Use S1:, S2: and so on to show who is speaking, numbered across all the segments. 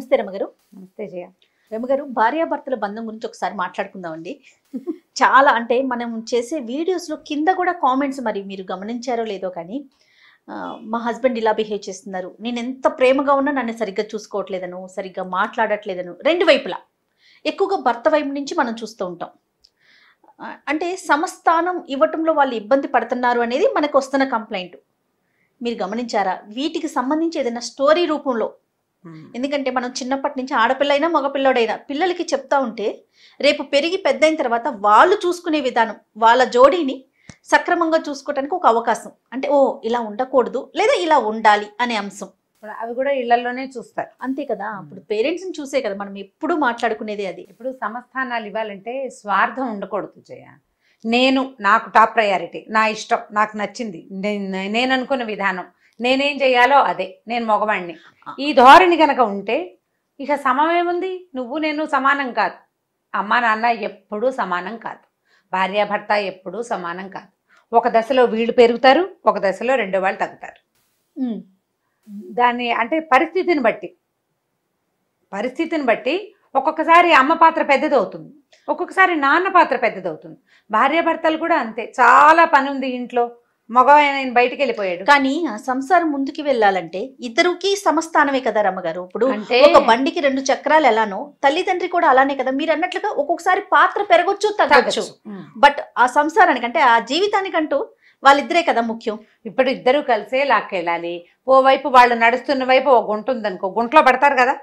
S1: నమస్తే రమగారు నమస్తే జయ రమగారు భార్యాభర్తల బంధం గురించి ఒకసారి మాట్లాడుకుందాం అండి చాలా అంటే మనం చేసే వీడియోస్లో కింద కూడా కామెంట్స్ మరి మీరు గమనించారో లేదో కానీ మా హస్బెండ్ ఇలా బిహేవ్ చేస్తున్నారు నేను ఎంత ప్రేమగా ఉన్నా నన్ను సరిగ్గా చూసుకోవట్లేదను సరిగ్గా మాట్లాడట్లేదను రెండు వైపులా ఎక్కువగా భర్త వైపు నుంచి మనం చూస్తూ ఉంటాం అంటే సమస్థానం ఇవ్వటంలో వాళ్ళు ఇబ్బంది పడుతున్నారు అనేది మనకు వస్తున్న కంప్లైంట్ మీరు గమనించారా వీటికి సంబంధించి ఏదైనా స్టోరీ రూపంలో Hmm. ఎందుకంటే మనం చిన్నప్పటి నుంచి ఆడపిల్లైనా మగపిల్లడైనా పిల్లలకి చెప్తా ఉంటే రేపు పెరిగి పెద్దయిన తర్వాత వాళ్ళు చూసుకునే విధానం వాళ్ళ జోడీని సక్రమంగా చూసుకోవటానికి ఒక అవకాశం అంటే ఓ ఇలా ఉండకూడదు లేదా ఇలా ఉండాలి అనే అంశం అవి కూడా ఇళ్లలోనే చూస్తారు అంతే కదా hmm. అప్పుడు పేరెంట్స్ని చూసే కదా మనం ఎప్పుడు మాట్లాడుకునేది అది ఇప్పుడు సమస్థానాలు ఇవ్వాలంటే
S2: స్వార్థం ఉండకూడదు జయ నేను నాకు టాప్ ప్రయారిటీ నా ఇష్టం నాకు నచ్చింది నేను అనుకున్న విధానం నేనేం చేయాలో అదే నేను మగవాణ్ణి ఈ ధోరణి కనుక ఉంటే ఇక సమమేముంది నువ్వు నేను సమానం కాదు అమ్మ నాన్న ఎప్పుడూ సమానం కాదు భార్యాభర్త ఎప్పుడూ సమానం కాదు ఒక దశలో వీళ్ళు పెరుగుతారు ఒక దశలో రెండో వాళ్ళు తగ్గుతారు దాన్ని అంటే పరిస్థితిని బట్టి పరిస్థితిని బట్టి ఒక్కొక్కసారి అమ్మ పాత్ర పెద్దదవుతుంది ఒక్కొక్కసారి నాన్న పాత్ర పెద్దదవుతుంది భార్యాభర్తలు కూడా అంతే చాలా పని ఉంది ఇంట్లో
S1: మగవాయన బయటికి వెళ్ళిపోయాడు కానీ సంసారం ముందుకు వెళ్ళాలంటే ఇద్దరికి సమస్థానమే కదా రమ్మగారు ఇప్పుడు ఒక బండికి రెండు చక్రాలు ఎలానో తల్లిదండ్రి కూడా అలానే కదా మీరు అన్నట్లుగా ఒక్కొక్కసారి పాత్ర పెరగొచ్చు తగ్గొచ్చు బట్ ఆ సంసారానికంటే ఆ జీవితానికంటూ వాళ్ళిద్దరే కదా ముఖ్యం ఇప్పుడు ఇద్దరు కలిసే లాక్కెళ్ళాలి ఓ వైపు వాళ్ళు నడుస్తున్న వైపు ఒక గుంట ఉందనుకో
S2: గుంట్లో పడతారు కదా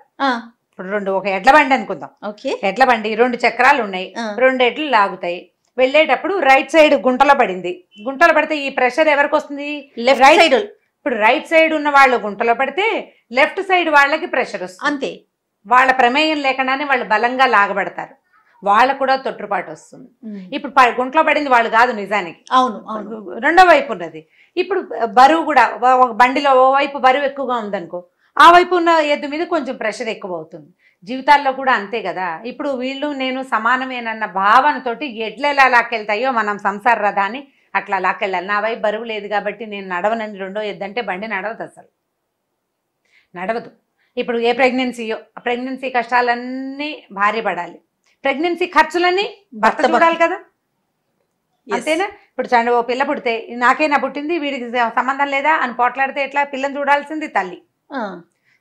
S2: ఇప్పుడు రెండు ఒక ఎడ్ల బండి అనుకుందాం ఓకే ఎడ్ల బండి రెండు చక్రాలు ఉన్నాయి రెండు ఎడ్లు లాగుతాయి వెళ్ళేటప్పుడు రైట్ సైడ్ గుంటలో పడింది గుంటలో పడితే ఈ ప్రెషర్ ఎవరికి వస్తుంది లెఫ్ట్ సైడ్ ఇప్పుడు రైట్ సైడ్ ఉన్న వాళ్ళు గుంటలో పడితే లెఫ్ట్ సైడ్ వాళ్ళకి ప్రెషర్ వస్తుంది అంతే వాళ్ళ ప్రమేయం లేకుండానే వాళ్ళు బలంగా లాగబడతారు వాళ్ళకు కూడా తొట్టుపాటు వస్తుంది ఇప్పుడు గుంట్లో పడింది వాళ్ళు కాదు నిజానికి అవును అవును రెండో వైపు ఉన్నది ఇప్పుడు బరువు కూడా ఒక బండిలో ఓ వైపు బరువు ఎక్కువగా ఉందనుకో ఆ వైపు ఉన్న ఎద్దు మీద కొంచెం ప్రెషర్ ఎక్కువ అవుతుంది జీవితాల్లో కూడా అంతే కదా ఇప్పుడు వీళ్ళు నేను సమానమేనన్న భావనతోటి ఎట్లెలా లాక్కెళ్తాయో మనం సంసార రథాన్ని అట్లా లాక్కెళ్ళాలి నా వైపు బరువు లేదు కాబట్టి నేను నడవనని రెండో ఎద్దంటే బండి నడవదు అసలు నడవదు ఇప్పుడు ఏ ప్రెగ్నెన్సీయో ఆ ప్రెగ్నెన్సీ కష్టాలన్నీ భార్య పడాలి ప్రెగ్నెన్సీ ఖర్చులన్నీ భర్త చూడాలి కదా అంతేనా ఇప్పుడు చండ ఓ పిల్ల పుడితే నాకేనా పుట్టింది వీడికి సంబంధం లేదా అని పోట్లాడితే ఎట్లా పిల్లని చూడాల్సింది తల్లి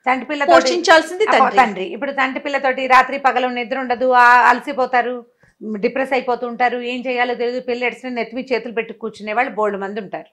S2: తండ్రి పిల్ల పోషించాల్సింది తండ్రి ఇప్పుడు తండ్రి పిల్లతోటి రాత్రి పగలు నిద్ర ఉండదు అలసిపోతారు డిప్రెస్ అయిపోతుంటారు ఏం చేయాలో తెలియదు పిల్లెడ్స్ని నెత్తిమి చేతులు పెట్టి కూర్చునే వాళ్ళు బోల్డ్ మంది ఉంటారు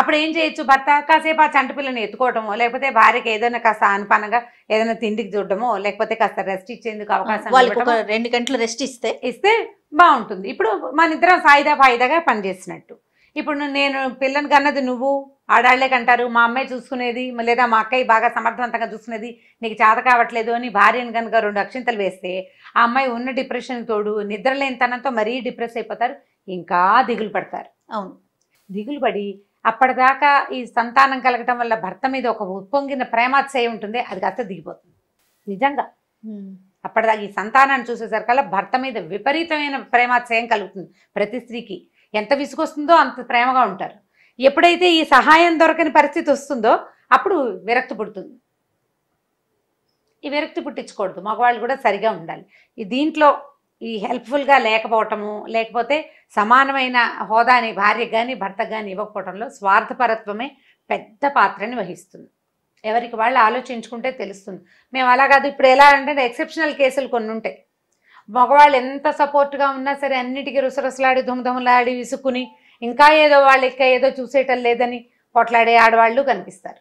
S2: అప్పుడు ఏం చేయొచ్చు భర్త కాసేపు ఆ చంట పిల్లని ఎత్తుకోవటమో లేకపోతే భార్యకి ఏదైనా కాస్త అనుపానంగా ఏదైనా తిండికి చూడడమో లేకపోతే కాస్త రెస్ట్ ఇచ్చేందుకు అవకాశం రెండు గంటలు రెస్ట్ ఇస్తే ఇస్తే బాగుంటుంది ఇప్పుడు మన ఇద్దరం సాయిదా పని పనిచేసినట్టు ఇప్పుడు నేను పిల్లని కన్నది నువ్వు ఆడాళ్లే కంటారు మా అమ్మాయి చూసుకునేది లేదా మా అక్కయ్య బాగా సమర్థవంతంగా చూసుకునేది నీకు చేత కావట్లేదు అని భార్యను కనుక రెండు అక్షింతలు వేస్తే ఆ అమ్మాయి ఉన్న డిప్రెషన్ తోడు నిద్రలేనితనంతో మరీ డిప్రెస్ అయిపోతారు ఇంకా దిగులు పడతారు అవును దిగులు పడి అప్పటిదాకా ఈ సంతానం కలగటం వల్ల భర్త మీద ఒక ఉప్పొంగిన ప్రేమాత్సయం ఉంటుంది అది కాస్త దిగిపోతుంది నిజంగా అప్పటిదాకా ఈ సంతానాన్ని చూసేసరికల్లా భర్త మీద విపరీతమైన ప్రేమాత్సయం కలుగుతుంది ప్రతి స్త్రీకి ఎంత విసుగొస్తుందో అంత ప్రేమగా ఉంటారు ఎప్పుడైతే ఈ సహాయం దొరకని పరిస్థితి వస్తుందో అప్పుడు విరక్తి పుడుతుంది ఈ విరక్తి పుట్టించకూడదు మగవాళ్ళు కూడా సరిగా ఉండాలి ఈ దీంట్లో ఈ హెల్ప్ఫుల్గా లేకపోవటము లేకపోతే సమానమైన హోదాని భార్య కానీ భర్త కానీ ఇవ్వకపోవటంలో స్వార్థపరత్వమే పెద్ద పాత్రని వహిస్తుంది ఎవరికి వాళ్ళు ఆలోచించుకుంటే తెలుస్తుంది మేము అలా కాదు ఇప్పుడు ఎలా అంటే ఎక్సెప్షనల్ కేసులు కొన్ని ఉంటాయి మగవాళ్ళు ఎంత సపోర్ట్గా ఉన్నా సరే అన్నిటికీ రుసరుసలాడి దుమ్ధములాడి విసుక్కుని ఇంకా ఏదో వాళ్ళు ఇంకా ఏదో చూసేటం లేదని కొట్లాడే ఆడవాళ్ళు కనిపిస్తారు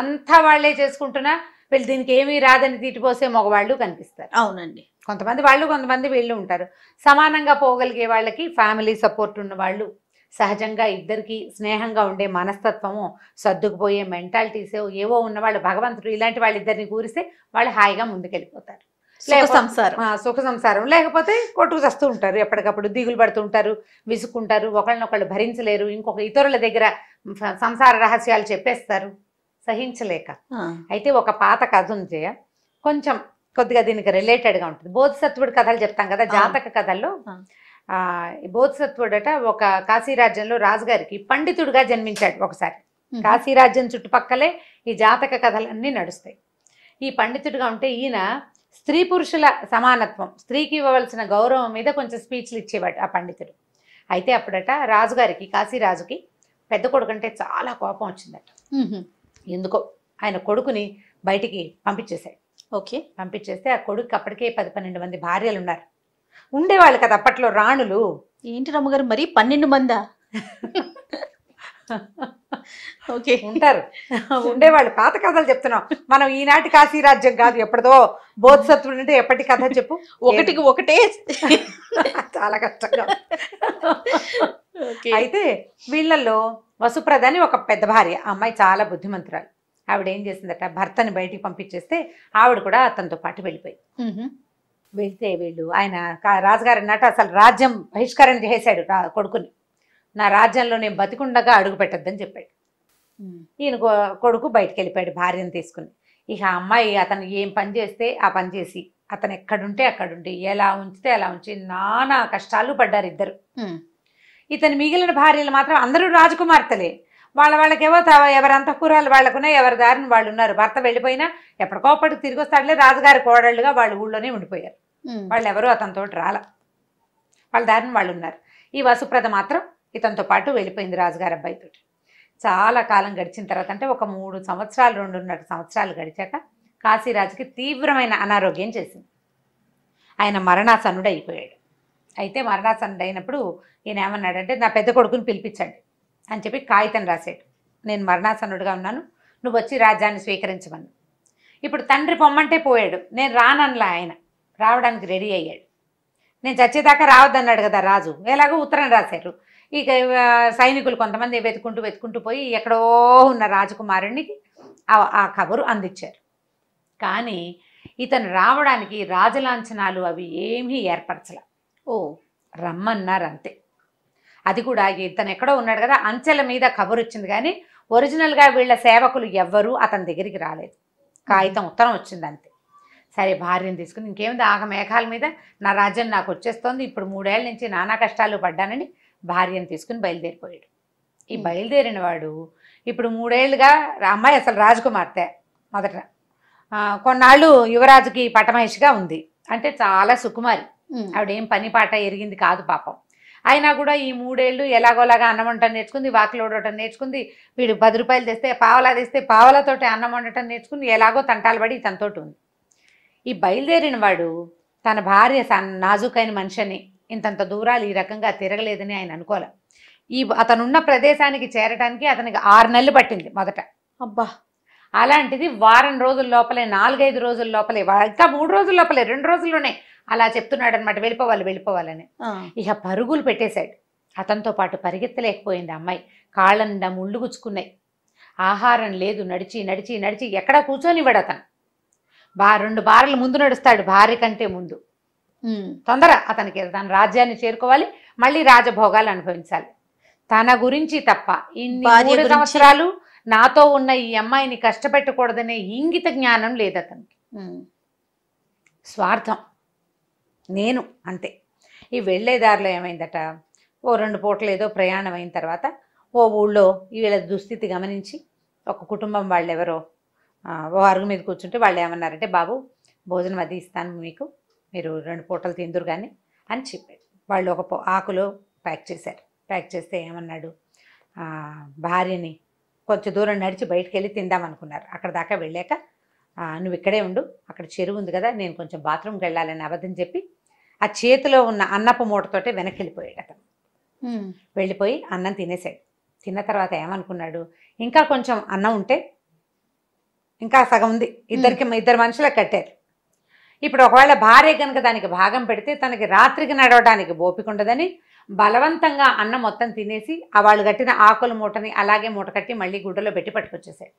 S2: అంతా వాళ్ళే చేసుకుంటున్నా వీళ్ళు దీనికి ఏమీ రాదని తీటిపోసే మగవాళ్ళు కనిపిస్తారు అవునండి కొంతమంది వాళ్ళు కొంతమంది వీళ్ళు ఉంటారు సమానంగా పోగలిగే వాళ్ళకి ఫ్యామిలీ సపోర్ట్ ఉన్న వాళ్ళు సహజంగా ఇద్దరికి స్నేహంగా ఉండే మనస్తత్వము సర్దుకుపోయే మెంటాలిటీసే ఏవో ఉన్నవాళ్ళు భగవంతుడు ఇలాంటి వాళ్ళిద్దరిని కూరిస్తే వాళ్ళు హాయిగా ముందుకెళ్ళిపోతారు సంసారం సుఖ సంసారం లేకపోతే కొట్టుకు చస్తూ ఉంటారు ఎప్పటికప్పుడు దిగులు పడుతుంటారు విసుక్కుంటారు ఒకళ్ళనొకళ్ళు భరించలేరు ఇంకొక ఇతరుల దగ్గర సంసార రహస్యాలు చెప్పేస్తారు సహించలేక అయితే ఒక పాత కథ ఉంది కొంచెం కొద్దిగా దీనికి రిలేటెడ్గా ఉంటుంది బోధసత్వుడు కథలు చెప్తాం కదా జాతక కథల్లో అట ఒక కాశీరాజ్యంలో రాజుగారికి పండితుడిగా జన్మించాడు ఒకసారి కాశీరాజ్యం చుట్టుపక్కలే ఈ జాతక కథలన్నీ నడుస్తాయి ఈ పండితుడిగా ఉంటే ఈయన స్త్రీ పురుషుల సమానత్వం స్త్రీకి ఇవ్వవలసిన గౌరవం మీద కొంచెం స్పీచ్లు ఇచ్చేవాడు ఆ పండితుడు అయితే అప్పుడట రాజుగారికి కాశీరాజుకి పెద్ద కొడుకంటే చాలా కోపం వచ్చిందట ఎందుకో ఆయన కొడుకుని బయటికి పంపించేశాడు ఓకే పంపించేస్తే ఆ కొడుకు అప్పటికే పది పన్నెండు మంది భార్యలు ఉన్నారు ఉండేవాళ్ళు కదా అప్పట్లో రాణులు ఏంటి రమ్మగారు మరి పన్నెండు మందా ఓకే ఉంటారు ఉండేవాళ్ళు పాత కథలు చెప్తున్నాం మనం ఈనాటి కాశీ రాజ్యం కాదు ఎప్పటిదో బోధసత్వుడు అంటే ఎప్పటి కథ చెప్పు ఒకటికి
S1: ఒకటే చాలా కష్టంగా
S2: అయితే వీళ్ళల్లో వసుప్రదని ఒక పెద్ద భార్య అమ్మాయి చాలా బుద్ధిమంతురాలు ఆవిడ ఏం చేసిందట భర్తని బయటికి పంపించేస్తే ఆవిడ కూడా అతనితో పాటు వెళ్ళిపోయి వెళ్తే వీళ్ళు ఆయన రాజుగారు అన్నట్టు అసలు రాజ్యం బహిష్కరణ చేశాడు కొడుకుని నా రాజ్యంలో నేను బతికుండగా అడుగు పెట్టద్దని చెప్పాడు ఈయన కొడుకు బయటకు వెళ్ళిపోయాడు భార్యను తీసుకుని ఇక అమ్మాయి అతను ఏం పని చేస్తే ఆ పని చేసి అతను ఎక్కడుంటే అక్కడుండి ఎలా ఉంచితే ఎలా ఉంచి నానా కష్టాలు పడ్డారు ఇద్దరు ఇతని మిగిలిన భార్యలు మాత్రం అందరూ రాజకుమార్తెలే వాళ్ళ వాళ్ళకేవో ఎవరి అంతఃపురాలు వాళ్ళకున్నాయి ఎవరి దారిని వాళ్ళు ఉన్నారు భర్త వెళ్ళిపోయినా ఎప్పటికోప్పటికి తిరిగి వస్తాడులే రాజుగారి కోడళ్ళుగా వాళ్ళు ఊళ్ళోనే ఉండిపోయారు వాళ్ళు ఎవరు అతనితో రాల వాళ్ళ దారిని వాళ్ళు ఉన్నారు ఈ వసుప్రద మాత్రం ఇతనితో పాటు వెళ్ళిపోయింది రాజుగారి అబ్బాయితోటి చాలా కాలం గడిచిన తర్వాత అంటే ఒక మూడు సంవత్సరాలు రెండున్నర సంవత్సరాలు గడిచాక కాశీరాజుకి తీవ్రమైన అనారోగ్యం చేసింది ఆయన మరణాసనుడు అయిపోయాడు అయితే మరణాసనుడు అయినప్పుడు ఈయన ఏమన్నాడంటే నా పెద్ద కొడుకుని పిలిపించండి అని చెప్పి కాగితం రాశాడు నేను మరణాసనుడిగా ఉన్నాను నువ్వు వచ్చి రాజ్యాన్ని స్వీకరించమని ఇప్పుడు తండ్రి పొమ్మంటే పోయాడు నేను రానన్లా ఆయన రావడానికి రెడీ అయ్యాడు నేను చచ్చేదాకా రావద్దన్నాడు కదా రాజు ఎలాగో ఉత్తరం రాశారు ఇక సైనికులు కొంతమంది వెతుకుంటూ వెతుకుంటూ పోయి ఎక్కడో ఉన్న రాజకుమారునికి ఆ కబురు అందించారు కానీ ఇతను రావడానికి రాజలాంఛనాలు అవి ఏమీ ఏర్పరచల ఓ రమ్మన్నారు అంతే అది కూడా ఇతను ఎక్కడో ఉన్నాడు కదా అంచెల మీద కబురు వచ్చింది కానీ ఒరిజినల్గా వీళ్ళ సేవకులు ఎవ్వరూ అతని దగ్గరికి రాలేదు కాగితం ఉత్తరం వచ్చింది అంతే సరే భార్యను తీసుకుని ఇంకేమిది ఆగ మేఘాల మీద నా రాజ్యం నాకు వచ్చేస్తోంది ఇప్పుడు మూడేళ్ళ నుంచి నానా కష్టాలు పడ్డానని భార్యను తీసుకుని బయలుదేరిపోయాడు ఈ బయలుదేరిన వాడు ఇప్పుడు మూడేళ్లుగా అమ్మాయి అసలు రాజకుమార్తె మొదట కొన్నాళ్ళు యువరాజుకి పటమహిషిగా ఉంది అంటే చాలా సుకుమారి ఆవిడేం పని పాట ఎరిగింది కాదు పాపం అయినా కూడా ఈ మూడేళ్ళు ఎలాగోలాగా అన్నం వండటం నేర్చుకుంది వాకిలు ఓడటం నేర్చుకుంది వీడు పది రూపాయలు తెస్తే పావలా తెస్తే పావలతోటి అన్నం వండటం నేర్చుకుంది ఎలాగో తంటాలు పడి తనతోటి ఉంది ఈ బయలుదేరిన వాడు తన భార్య నాజుకైన మనిషిని ఇంతంత దూరాలు ఈ రకంగా తిరగలేదని ఆయన అనుకోలే ఈ అతనున్న ప్రదేశానికి చేరడానికి అతనికి ఆరు నెలలు పట్టింది మొదట అబ్బా అలాంటిది వారం రోజుల లోపలే నాలుగైదు రోజుల లోపలే ఇంకా మూడు రోజుల లోపలే రెండు రోజుల్లోనే అలా చెప్తున్నాడు అనమాట వెళ్ళిపోవాలి వెళ్ళిపోవాలని ఇక పరుగులు పెట్టేశాడు అతనితో పాటు పరిగెత్తలేకపోయింది అమ్మాయి కాళ్ళండా ముళ్ళు గుచ్చుకున్నాయి ఆహారం లేదు నడిచి నడిచి నడిచి ఎక్కడా కూర్చొనివ్వడు అతను బా రెండు బారలు ముందు నడుస్తాడు భార్య కంటే ముందు తొందర అతనికి తన రాజ్యాన్ని చేరుకోవాలి మళ్ళీ రాజభోగాలు అనుభవించాలి తన గురించి తప్ప ఇన్ని మూడు సంవత్సరాలు నాతో ఉన్న ఈ అమ్మాయిని కష్టపెట్టకూడదనే ఇంగిత జ్ఞానం లేదు అతనికి స్వార్థం నేను అంతే ఈ వెళ్ళేదారిలో ఏమైందట ఓ రెండు పూటలు ఏదో ప్రయాణం అయిన తర్వాత ఓ ఊళ్ళో వీళ్ళ దుస్థితి గమనించి ఒక కుటుంబం వాళ్ళు ఎవరో ఓ అరుగు మీద కూర్చుంటే వాళ్ళు ఏమన్నారంటే బాబు భోజనం అది ఇస్తాను మీకు మీరు రెండు పూటలు తిందురు కానీ అని చెప్పాడు వాళ్ళు ఒక ఆకులో ప్యాక్ చేశారు ప్యాక్ చేస్తే ఏమన్నాడు భార్యని కొంచెం దూరం నడిచి బయటికి వెళ్ళి తిందామనుకున్నారు అక్కడ దాకా వెళ్ళాక నువ్వు ఇక్కడే ఉండు అక్కడ చెరువు ఉంది కదా నేను కొంచెం బాత్రూమ్కి వెళ్ళాలని అబద్ధం చెప్పి ఆ చేతిలో ఉన్న అన్నపు మూటతోటే వెనక్కి వెళ్ళిపోయాడు అతను వెళ్ళిపోయి అన్నం తినేసాడు తిన్న తర్వాత ఏమనుకున్నాడు ఇంకా కొంచెం అన్నం ఉంటే ఇంకా సగం ఉంది ఇద్దరికి ఇద్దరు మనుషులకు కట్టారు ఇప్పుడు ఒకవేళ భార్య కనుక దానికి భాగం పెడితే తనకి రాత్రికి నడవడానికి ఓపిక ఉండదని బలవంతంగా అన్నం మొత్తం తినేసి ఆ వాళ్ళు కట్టిన ఆకుల మూటని అలాగే మూట కట్టి మళ్ళీ గుడ్డలో పెట్టి పట్టుకొచ్చేసాడు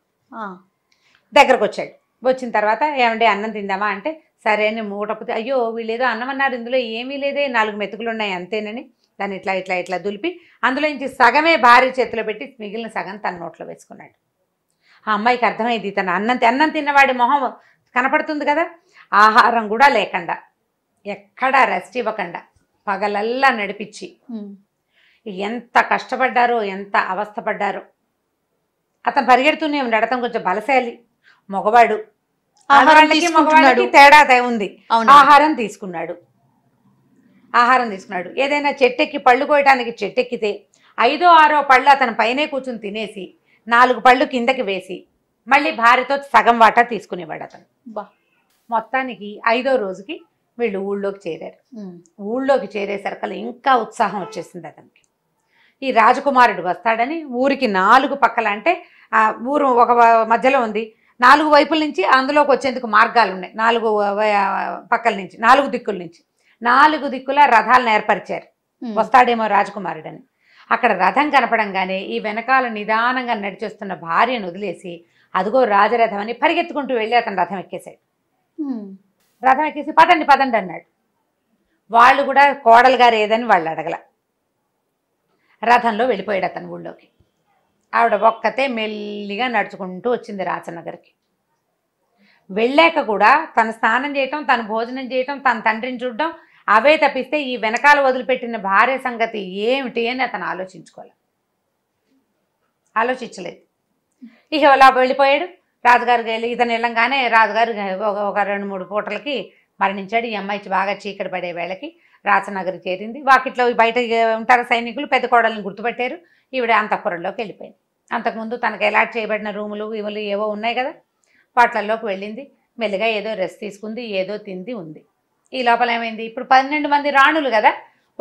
S2: దగ్గరకు వచ్చాడు వచ్చిన తర్వాత ఏమంటే అన్నం తిందామా అంటే సరే అని మూటపోతే అయ్యో వీళ్ళేదో అన్నం అన్నారు ఇందులో ఏమీ లేదే నాలుగు మెతుకులు ఉన్నాయి అంతేనని దాన్ని ఇట్లా ఇట్లా ఇట్లా దులిపి అందులో నుంచి సగమే భార్య చేతిలో పెట్టి మిగిలిన సగం తన నోట్లో వేసుకున్నాడు ఆ అమ్మాయికి అర్థమైంది తన అన్నం అన్నం తిన్నవాడి మొహం కనపడుతుంది కదా ఆహారం కూడా లేకుండా ఎక్కడా రెస్ట్ ఇవ్వకుండా పగలల్లా నడిపించి ఎంత కష్టపడ్డారో ఎంత అవస్థపడ్డారో అతను పరిగెడుతూనే ఉన్నాడు అతను కొంచెం బలశాలి మగవాడు ఆహారానికి మగవాడికి తేడా ఉంది ఆహారం తీసుకున్నాడు ఆహారం తీసుకున్నాడు ఏదైనా చెట్టెక్కి పళ్ళు చెట్టు చెట్టెక్కితే ఐదో ఆరో పళ్ళు అతని పైనే కూర్చుని తినేసి నాలుగు పళ్ళు కిందకి వేసి మళ్ళీ భార్యతో సగం వాటా తీసుకునేవాడు అతను బా మొత్తానికి ఐదో రోజుకి వీళ్ళు ఊళ్ళోకి చేరారు ఊళ్ళోకి చేరేసరికలు ఇంకా ఉత్సాహం వచ్చేసింది అతనికి ఈ రాజకుమారుడు వస్తాడని ఊరికి నాలుగు పక్కల అంటే ఊరు ఒక మధ్యలో ఉంది నాలుగు వైపుల నుంచి అందులోకి వచ్చేందుకు మార్గాలు ఉన్నాయి నాలుగు పక్కల నుంచి నాలుగు దిక్కుల నుంచి నాలుగు దిక్కుల రథాలను ఏర్పరిచారు వస్తాడేమో రాజకుమారుడు అని అక్కడ రథం కనపడంగానే ఈ వెనకాల నిదానంగా నడిచేస్తున్న భార్యను వదిలేసి అదిగో రాజరథం అని పరిగెత్తుకుంటూ వెళ్ళి అతను రథం ఎక్కేశాడు రథం ఎక్కేసి పదండి పదండి అన్నాడు వాళ్ళు కూడా కోడలు గారు ఏదని వాళ్ళు అడగల రథంలో వెళ్ళిపోయాడు అతను ఊళ్ళోకి ఆవిడ ఒక్కతే మెల్లిగా నడుచుకుంటూ వచ్చింది రాచనగర్కి వెళ్ళాక కూడా తను స్నానం చేయటం తను భోజనం చేయటం తన తండ్రిని చూడడం అవే తప్పిస్తే ఈ వెనకాల వదిలిపెట్టిన భార్య సంగతి ఏమిటి అని అతను ఆలోచించుకోవాలి ఆలోచించలేదు ఇక అలా వెళ్ళిపోయాడు రాజుగారు ఇతను వెళ్ళంగానే రాజుగారు ఒక రెండు మూడు పూటలకి మరణించాడు ఈ అమ్మాయి బాగా చీకటి పడే వేళకి రాజనగరి చేరింది వాకిట్లో బయట ఉంటారు సైనికులు పెద్ద కోడలను గుర్తుపెట్టారు ఈవిడ అంతఃపురంలోకి వెళ్ళిపోయింది అంతకుముందు తనకు ఎలా చేయబడిన రూములు ఇవలు ఏవో ఉన్నాయి కదా వాటిల్లోకి వెళ్ళింది మెల్లిగా ఏదో రెస్ట్ తీసుకుంది ఏదో తింది ఉంది ఈ లోపల ఏమైంది ఇప్పుడు పన్నెండు మంది రాణులు కదా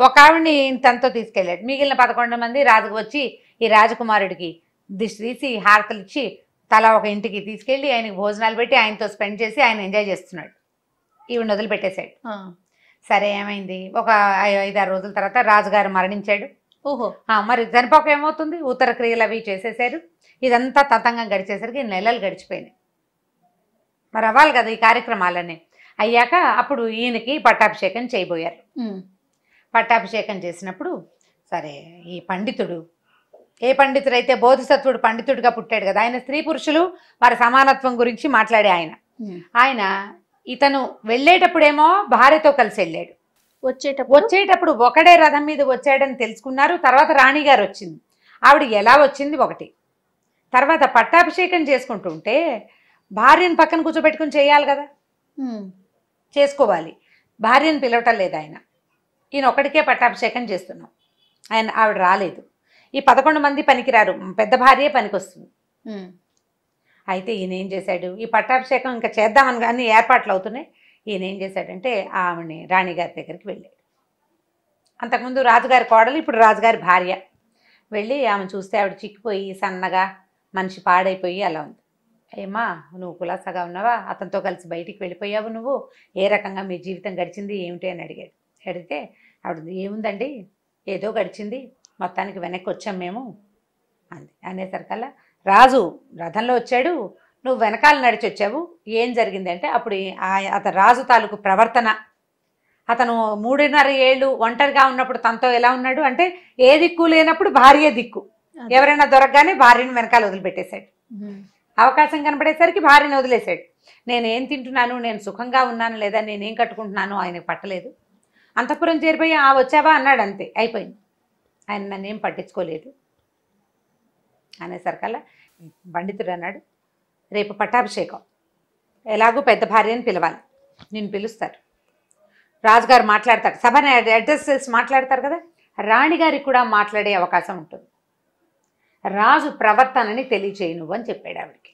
S2: ఒక ఆవిడని తనతో తీసుకెళ్ళాడు మిగిలిన పదకొండు మంది రాజుకు వచ్చి ఈ రాజకుమారుడికి దిష్టి తీసి హారతలు ఇచ్చి తలా ఒక ఇంటికి తీసుకెళ్ళి ఆయనకి భోజనాలు పెట్టి ఆయనతో స్పెండ్ చేసి ఆయన ఎంజాయ్ చేస్తున్నాడు ఈవిడ పెట్టేశాడు సరే ఏమైంది ఒక ఐదారు రోజుల తర్వాత రాజుగారు మరణించాడు ఓహో మరి చనిపోక ఏమవుతుంది ఉత్తర క్రియలు అవి చేసేసారు ఇదంతా తతంగం గడిచేసరికి నెలలు గడిచిపోయినాయి మరి అవ్వాలి కదా ఈ కార్యక్రమాలన్నీ అయ్యాక అప్పుడు ఈయనకి పట్టాభిషేకం చేయబోయారు పట్టాభిషేకం చేసినప్పుడు సరే ఈ పండితుడు ఏ పండితుడైతే బోధిసత్వుడు పండితుడిగా పుట్టాడు కదా ఆయన స్త్రీ పురుషులు వారి సమానత్వం గురించి మాట్లాడే ఆయన ఆయన ఇతను వెళ్ళేటప్పుడేమో భార్యతో కలిసి వెళ్ళాడు వచ్చేటప్పుడు వచ్చేటప్పుడు ఒకడే రథం మీద వచ్చాడని తెలుసుకున్నారు తర్వాత రాణిగారు వచ్చింది ఆవిడ ఎలా వచ్చింది ఒకటి తర్వాత పట్టాభిషేకం చేసుకుంటూ ఉంటే భార్యను పక్కన కూర్చోబెట్టుకుని చేయాలి కదా చేసుకోవాలి భార్యను పిలవటం లేదు ఆయన ఈయన ఒకటికే పట్టాభిషేకం చేస్తున్నాం ఆయన ఆవిడ రాలేదు ఈ పదకొండు మంది పనికిరారు పెద్ద భార్య పనికొస్తుంది అయితే ఈయన ఏం చేశాడు ఈ పట్టాభిషేకం ఇంకా చేద్దామని కానీ ఏర్పాట్లు అవుతున్నాయి ఈయన ఏం చేశాడంటే ఆమెని రాణిగారి దగ్గరికి వెళ్ళాడు అంతకుముందు రాజుగారి కోడలు ఇప్పుడు రాజుగారి భార్య వెళ్ళి ఆమె చూస్తే ఆవిడ చిక్కిపోయి సన్నగా మనిషి పాడైపోయి అలా ఉంది ఏమా నువ్వు కులాసగా ఉన్నావా అతనితో కలిసి బయటికి వెళ్ళిపోయావు నువ్వు ఏ రకంగా మీ జీవితం గడిచింది ఏమిటి అని అడిగాడు అడిగితే ఆవిడ ఏముందండి ఏదో గడిచింది మొత్తానికి వెనక్కి వచ్చాం మేము అంది అనేసరికల్లా రాజు రథంలో వచ్చాడు నువ్వు వెనకాల నడిచి వచ్చావు ఏం జరిగిందంటే అప్పుడు అతను రాజు తాలూకు ప్రవర్తన అతను మూడున్నర ఏళ్ళు ఒంటరిగా ఉన్నప్పుడు తనతో ఎలా ఉన్నాడు అంటే ఏ దిక్కు లేనప్పుడు భార్య దిక్కు ఎవరైనా దొరకగానే భార్యను వెనకాల వదిలిపెట్టేశాడు అవకాశం కనపడేసరికి భార్యను వదిలేశాడు నేనేం తింటున్నాను నేను సుఖంగా ఉన్నాను లేదా నేనేం కట్టుకుంటున్నాను ఆయనకు పట్టలేదు అంతఃపురం చేరిపోయి ఆ వచ్చావా అన్నాడు అంతే అయిపోయింది ఆయన నన్ను ఏం పట్టించుకోలేదు అనేసరికల్లా పండితుడు అన్నాడు రేపు పట్టాభిషేకం ఎలాగూ పెద్ద భార్య అని పిలవాలి నేను పిలుస్తారు రాజుగారు మాట్లాడతారు సభని అడ్రస్ చేసి మాట్లాడతారు కదా రాణిగారికి కూడా మాట్లాడే అవకాశం ఉంటుంది రాజు ప్రవర్తనని నువ్వు అని చెప్పాడు ఆవిడకి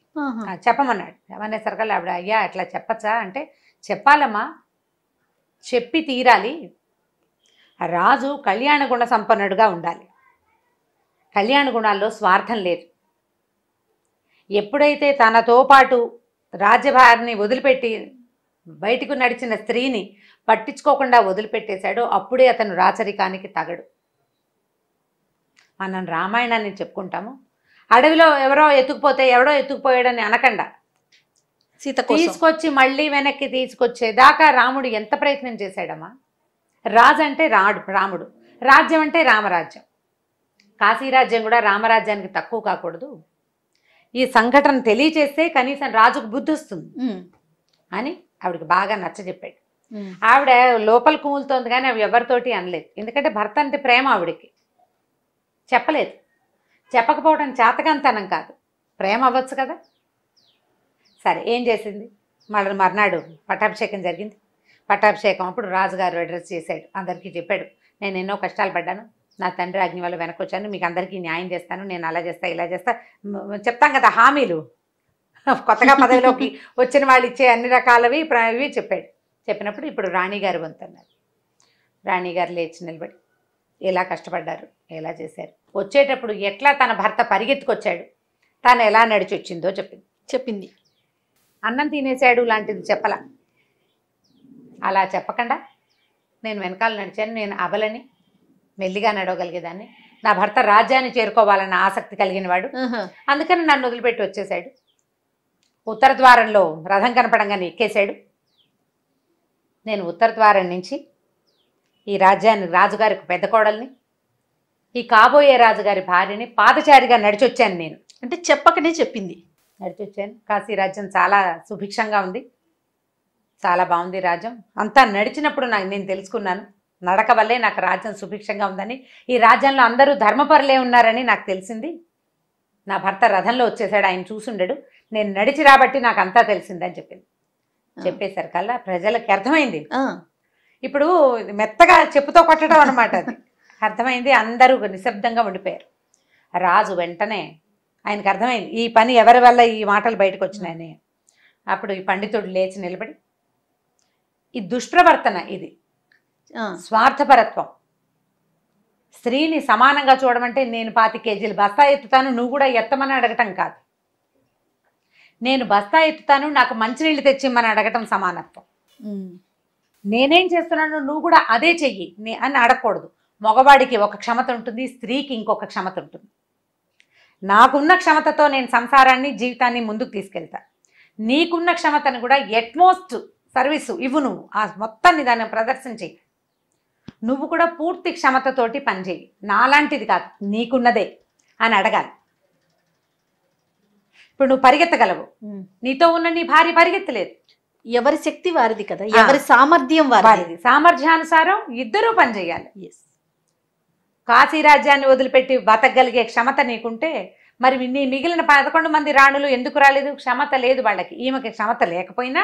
S2: చెప్పమన్నాడు అనేసరికల్లా ఆవిడ అయ్యా అట్లా చెప్పచ్చా అంటే చెప్పాలమ్మా చెప్పి తీరాలి రాజు కళ్యాణ గుణ సంపన్నుడుగా ఉండాలి కళ్యాణ గుణాల్లో స్వార్థం లేదు ఎప్పుడైతే తనతో పాటు రాజ్యభారిని వదిలిపెట్టి బయటకు నడిచిన స్త్రీని పట్టించుకోకుండా వదిలిపెట్టేశాడో అప్పుడే అతను రాచరికానికి తగడు మనం రామాయణాన్ని చెప్పుకుంటాము అడవిలో ఎవరో ఎత్తుకుపోతే ఎవడో ఎత్తుకుపోయాడని అనకండా సీత తీసుకొచ్చి మళ్ళీ వెనక్కి తీసుకొచ్చేదాకా రాముడు ఎంత ప్రయత్నం చేశాడమ్మా రాజు అంటే రాడు రాముడు రాజ్యం అంటే రామరాజ్యం కాశీరాజ్యం కూడా రామరాజ్యానికి తక్కువ కాకూడదు ఈ సంఘటన తెలియచేస్తే కనీసం రాజుకు బుద్ధి వస్తుంది అని ఆవిడకి బాగా నచ్చజెప్పాడు ఆవిడ లోపల కుములుతోంది కానీ అవి ఎవరితోటి అనలేదు ఎందుకంటే భర్త అంటే ప్రేమ ఆవిడకి చెప్పలేదు చెప్పకపోవడం చేతకంతనం కాదు ప్రేమ అవ్వచ్చు కదా సరే ఏం చేసింది మళ్ళీ మర్నాడు పట్టాభిషేకం జరిగింది పట్టాభిషేకం అప్పుడు రాజుగారు అడ్రస్ చేశాడు అందరికీ చెప్పాడు నేను ఎన్నో కష్టాలు పడ్డాను నా తండ్రి అగ్ని వల్ల వెనక్కి వచ్చాను మీకు అందరికీ న్యాయం చేస్తాను నేను అలా చేస్తా ఇలా చేస్తా చెప్తాం కదా హామీలు కొత్తగా పదవిలోకి వచ్చిన వాళ్ళు ఇచ్చే అన్ని రకాలవి ఇవి చెప్పాడు చెప్పినప్పుడు ఇప్పుడు రాణిగారు వంతున్నారు రాణిగారు లేచి నిలబడి ఎలా కష్టపడ్డారు ఎలా చేశారు వచ్చేటప్పుడు ఎట్లా తన భర్త పరిగెత్తుకొచ్చాడు తాను ఎలా నడిచొచ్చిందో చెప్పింది చెప్పింది అన్నం తినేశాడు లాంటిది చెప్పలా అలా చెప్పకుండా నేను వెనకాల నడిచాను నేను అవలని మెల్లిగా నడవగలిగేదాన్ని నా భర్త రాజ్యాన్ని చేరుకోవాలన్న ఆసక్తి కలిగిన వాడు అందుకని నన్ను వదిలిపెట్టి వచ్చేసాడు ఉత్తర ద్వారంలో రథం కనపడంగానే ఎక్కేశాడు నేను ఉత్తర ద్వారం నుంచి ఈ రాజ్యాన్ని రాజుగారికి పెద్ద కోడల్ని ఈ కాబోయే రాజుగారి భార్యని పాదచారిగా నడిచొచ్చాను నేను అంటే చెప్పకనే చెప్పింది నడిచొచ్చాను కాశీ రాజ్యం చాలా సుభిక్షంగా ఉంది చాలా బాగుంది రాజ్యం అంతా నడిచినప్పుడు నాకు నేను తెలుసుకున్నాను నడక వల్లే నాకు రాజ్యం సుభిక్షంగా ఉందని ఈ రాజ్యంలో అందరూ ధర్మపరులే ఉన్నారని నాకు తెలిసింది నా భర్త రథంలో వచ్చేసాడు ఆయన చూసుండడు నేను నడిచి రాబట్టి నాకు అంతా తెలిసిందని చెప్పింది చెప్పేశారు కల్లా ప్రజలకి అర్థమైంది ఇప్పుడు మెత్తగా చెప్పుతో కొట్టడం అనమాట అది అర్థమైంది అందరూ నిశ్శబ్దంగా ఉండిపోయారు రాజు వెంటనే ఆయనకు అర్థమైంది ఈ పని ఎవరి వల్ల ఈ మాటలు బయటకు వచ్చినాయని అప్పుడు ఈ పండితుడు లేచి నిలబడి ఈ దుష్ప్రవర్తన ఇది స్వార్థపరత్వం స్త్రీని సమానంగా చూడమంటే నేను పాతి కేజీలు బస్తా ఎత్తుతాను నువ్వు కూడా ఎత్తమని అడగటం కాదు నేను బస్తా ఎత్తుతాను నాకు మంచినీళ్ళు తెచ్చిమ్మని అడగటం సమానత్వం నేనేం చేస్తున్నాను నువ్వు కూడా అదే చెయ్యి అని అడగకూడదు మగవాడికి ఒక క్షమత ఉంటుంది స్త్రీకి ఇంకొక క్షమత ఉంటుంది నాకున్న క్షమతతో నేను సంసారాన్ని జీవితాన్ని ముందుకు తీసుకెళ్తా నీకున్న క్షమతను కూడా ఎట్మోస్ట్ సర్వీసు ఇవ్వు నువ్వు ఆ మొత్తాన్ని దాన్ని ప్రదర్శించి నువ్వు కూడా పూర్తి క్షమతతోటి పనిచేయి నాలాంటిది కాదు నీకున్నదే అని అడగాలి ఇప్పుడు నువ్వు పరిగెత్తగలవు నీతో ఉన్న నీ భార్య పరిగెత్తలేదు ఎవరి శక్తి వారిది కదా ఎవరి సామర్థ్యం వారిది సామర్థ్యానుసారం ఇద్దరూ పనిచేయాలి కాశీ రాజ్యాన్ని వదిలిపెట్టి బతకగలిగే క్షమత నీకుంటే మరి నీ మిగిలిన పదకొండు మంది రాణులు ఎందుకు రాలేదు క్షమత లేదు వాళ్ళకి ఈమెకి క్షమత లేకపోయినా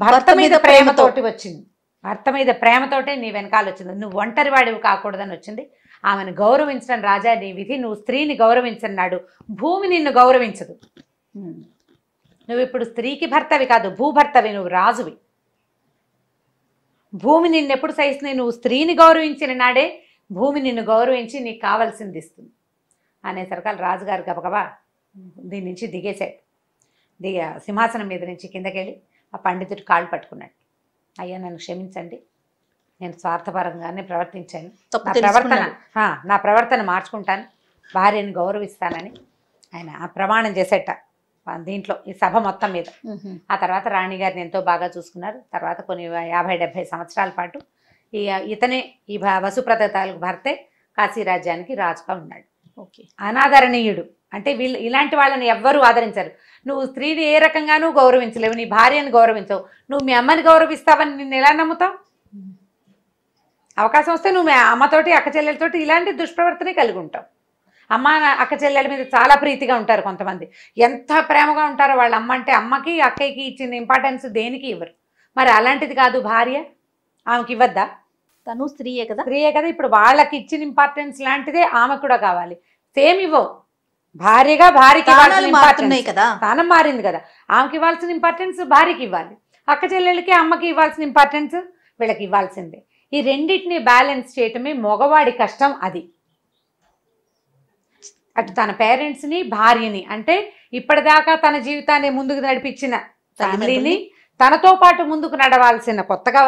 S2: భర్త మీద ప్రేమతోటి వచ్చింది భర్త మీద ప్రేమతోటే నీ వెనకాల వచ్చింది నువ్వు ఒంటరి వాడివి కాకూడదని వచ్చింది ఆమెను గౌరవించడం రాజా నీ విధి నువ్వు స్త్రీని గౌరవించన్నాడు భూమి నిన్ను గౌరవించదు నువ్వు ఇప్పుడు స్త్రీకి భర్తవి కాదు భూభర్తవి నువ్వు రాజువి భూమి నిన్నెప్పుడు సహిస్తుంది నువ్వు స్త్రీని గౌరవించిన నాడే భూమి నిన్ను గౌరవించి నీకు కావాల్సింది ఇస్తుంది అనేసరికాల రాజుగారు గబగబా దీని నుంచి దిగేశాడు దిగ సింహాసనం మీద నుంచి కిందకెళ్ళి ఆ పండితుడు కాళ్ళు పట్టుకున్నాడు అయ్యా నన్ను క్షమించండి నేను స్వార్థపరంగానే ప్రవర్తించాను ప్రవర్తన నా ప్రవర్తన మార్చుకుంటాను భార్యను గౌరవిస్తానని ఆయన ఆ ప్రమాణం చేసేట దీంట్లో ఈ సభ మొత్తం మీద ఆ తర్వాత రాణి గారిని ఎంతో బాగా చూసుకున్నారు తర్వాత కొన్ని యాభై డెబ్బై సంవత్సరాల పాటు ఈ ఇతనే ఈ వసుప్రదతాలకు భర్తే కాశీ రాజ్యానికి రాజుగా ఉన్నాడు అనాదరణీయుడు అంటే వీళ్ళు ఇలాంటి వాళ్ళని ఎవ్వరూ ఆదరించరు నువ్వు స్త్రీని ఏ రకంగానూ గౌరవించలేవు నీ భార్యను గౌరవించవు నువ్వు మీ అమ్మని గౌరవిస్తావని నిన్ను ఎలా నమ్ముతావు అవకాశం వస్తే నువ్వు అమ్మతోటి అక్క చెల్లెలతోటి ఇలాంటి దుష్ప్రవర్తనే కలిగి ఉంటావు అమ్మ అక్క చెల్లెల మీద చాలా ప్రీతిగా ఉంటారు కొంతమంది ఎంత ప్రేమగా ఉంటారో వాళ్ళ అమ్మ అంటే అమ్మకి అక్కయ్యకి ఇచ్చిన ఇంపార్టెన్స్ దేనికి ఇవ్వరు మరి అలాంటిది కాదు భార్య ఆమెకి ఇవ్వద్దా తను స్త్రీయే కదా స్త్రీయే కదా ఇప్పుడు వాళ్ళకి ఇచ్చిన ఇంపార్టెన్స్ లాంటిదే ఆమె కూడా కావాలి సేమ్ ఇవ్వవు భార్యగా భార్యకి మారుతున్నాయి కదా స్థానం మారింది కదా ఆమెకి ఇవ్వాల్సిన ఇంపార్టెన్స్ భార్యకి ఇవ్వాలి అక్క చెల్లెళ్ళకి అమ్మకి ఇవ్వాల్సిన ఇంపార్టెన్స్ వీళ్ళకి ఇవ్వాల్సిందే ఈ రెండింటిని బ్యాలెన్స్ చేయటమే మగవాడి కష్టం అది అటు తన పేరెంట్స్ని భార్యని అంటే ఇప్పటిదాకా తన జీవితాన్ని ముందుకు నడిపించిన తల్లిని తనతో పాటు ముందుకు నడవాల్సిన కొత్తగా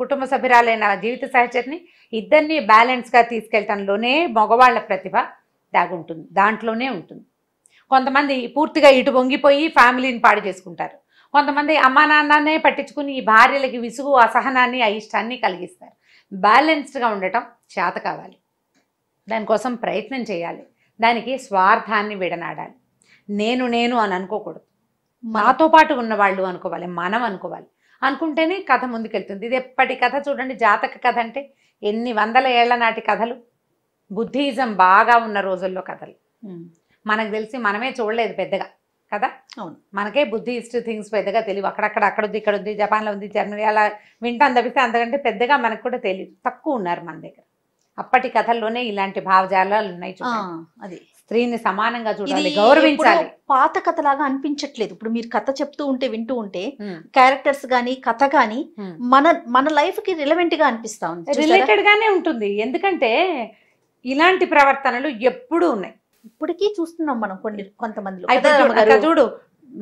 S2: కుటుంబ సభ్యురాలైన జీవిత సహచరిని ఇద్దరిని బ్యాలెన్స్గా తీసుకెళ్ళటంలోనే మగవాళ్ల ప్రతిభ దాగుంటుంది దాంట్లోనే ఉంటుంది కొంతమంది పూర్తిగా ఇటు వంగిపోయి ఫ్యామిలీని పాడు చేసుకుంటారు కొంతమంది అమ్మా నాన్ననే పట్టించుకుని ఈ భార్యలకి విసుగు అసహనాన్ని అయిష్టాన్ని కలిగిస్తారు బ్యాలెన్స్డ్గా ఉండటం చేత కావాలి దానికోసం ప్రయత్నం చేయాలి దానికి స్వార్థాన్ని విడనాడాలి నేను నేను అని అనుకోకూడదు మాతో పాటు ఉన్నవాళ్ళు అనుకోవాలి మనం అనుకోవాలి అనుకుంటేనే కథ ముందుకెళ్తుంది ఇది ఎప్పటి కథ చూడండి జాతక కథ అంటే ఎన్ని వందల ఏళ్ల నాటి కథలు బుద్ధిజం బాగా ఉన్న రోజుల్లో కథలు మనకు తెలిసి మనమే చూడలేదు పెద్దగా కదా అవును మనకే బుద్ధిస్ట్ థింగ్స్ పెద్దగా తెలియదు అక్కడక్కడ అక్కడ ఉంది ఇక్కడ ఉంది జపాన్లో ఉంది జర్మనీ అలా వింటాను తప్పితే అంతకంటే పెద్దగా మనకు కూడా తెలియదు తక్కువ ఉన్నారు మన దగ్గర అప్పటి కథల్లోనే ఇలాంటి భావజాలాలు ఉన్నాయి అది స్త్రీని సమానంగా చూడాలి గౌరవించాలి
S1: పాత కథలాగా అనిపించట్లేదు ఇప్పుడు మీరు కథ చెప్తూ ఉంటే వింటూ ఉంటే క్యారెక్టర్స్ గానీ కథ గానీ మన మన లైఫ్ కి రిలవెంట్ గా అనిపిస్తా ఉంది రిలేటెడ్ గానే ఉంటుంది ఎందుకంటే ఇలాంటి ప్రవర్తనలు ఎప్పుడూ ఉన్నాయి ఇప్పటికీ చూస్తున్నాం మనం కొన్ని కొంతమంది చూడు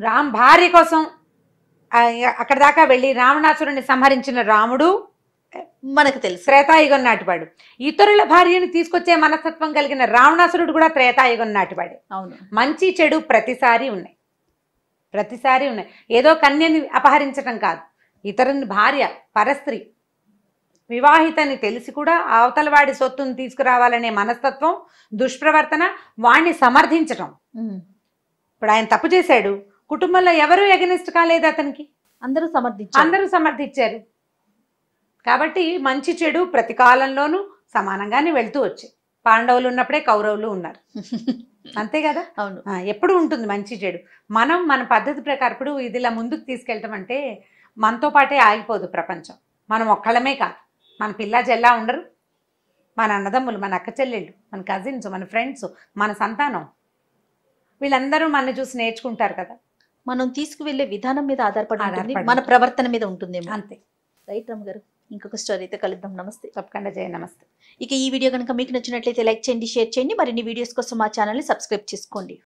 S2: రామ్ భార్య కోసం అక్కడ దాకా వెళ్ళి రావణాసురుణ్ణి సంహరించిన రాముడు మనకు తెలుసు త్రేతాయుగం నాటివాడు ఇతరుల భార్యను తీసుకొచ్చే మనస్తత్వం కలిగిన రావణాసురుడు కూడా త్రేతాయుగం నాటివాడే అవును మంచి చెడు ప్రతిసారి ఉన్నాయి ప్రతిసారి ఉన్నాయి ఏదో కన్యని అపహరించడం కాదు ఇతరుని భార్య పరస్త్రీ వివాహితని తెలిసి కూడా అవతలవాడి సొత్తును తీసుకురావాలనే మనస్తత్వం దుష్ప్రవర్తన వాణ్ణి సమర్థించటం ఇప్పుడు ఆయన తప్పు చేశాడు కుటుంబంలో ఎవరూ ఎగనిస్ట్ కాలేదు అతనికి అందరూ సమర్థించారు అందరూ సమర్థించారు కాబట్టి మంచి చెడు ప్రతి కాలంలోనూ సమానంగానే వెళ్తూ వచ్చాయి పాండవులు ఉన్నప్పుడే కౌరవులు ఉన్నారు అంతే కదా అవును ఎప్పుడు ఉంటుంది మంచి చెడు మనం మన పద్ధతి ప్రకారం ఇప్పుడు ఇది ఇలా ముందుకు తీసుకెళ్ళటం అంటే మనతో పాటే ఆగిపోదు ప్రపంచం మనం ఒక్కళ్ళమే కాదు మన పిల్ల చెల్లా ఉండరు మన అన్నదమ్ములు మన అక్క చెల్లెళ్ళు మన కజిన్స్ మన ఫ్రెండ్స్ మన సంతానం
S1: వీళ్ళందరూ మన చూసి నేర్చుకుంటారు కదా మనం తీసుకువెళ్ళే విధానం మీద ఆధారపడి మన ప్రవర్తన మీద ఉంటుంది అంతే రైట్ రామ్ గారు ఇంకొక అయితే కలుద్దాం నమస్తే తప్పకుండా జయ నమస్తే ఇక ఈ వీడియో కనుక మీకు నచ్చినట్లయితే లైక్ చేయండి షేర్ చేయండి మరిన్ని వీడియోస్ కోసం మా ఛానల్ని సబ్స్క్రైబ్ చేసుకోండి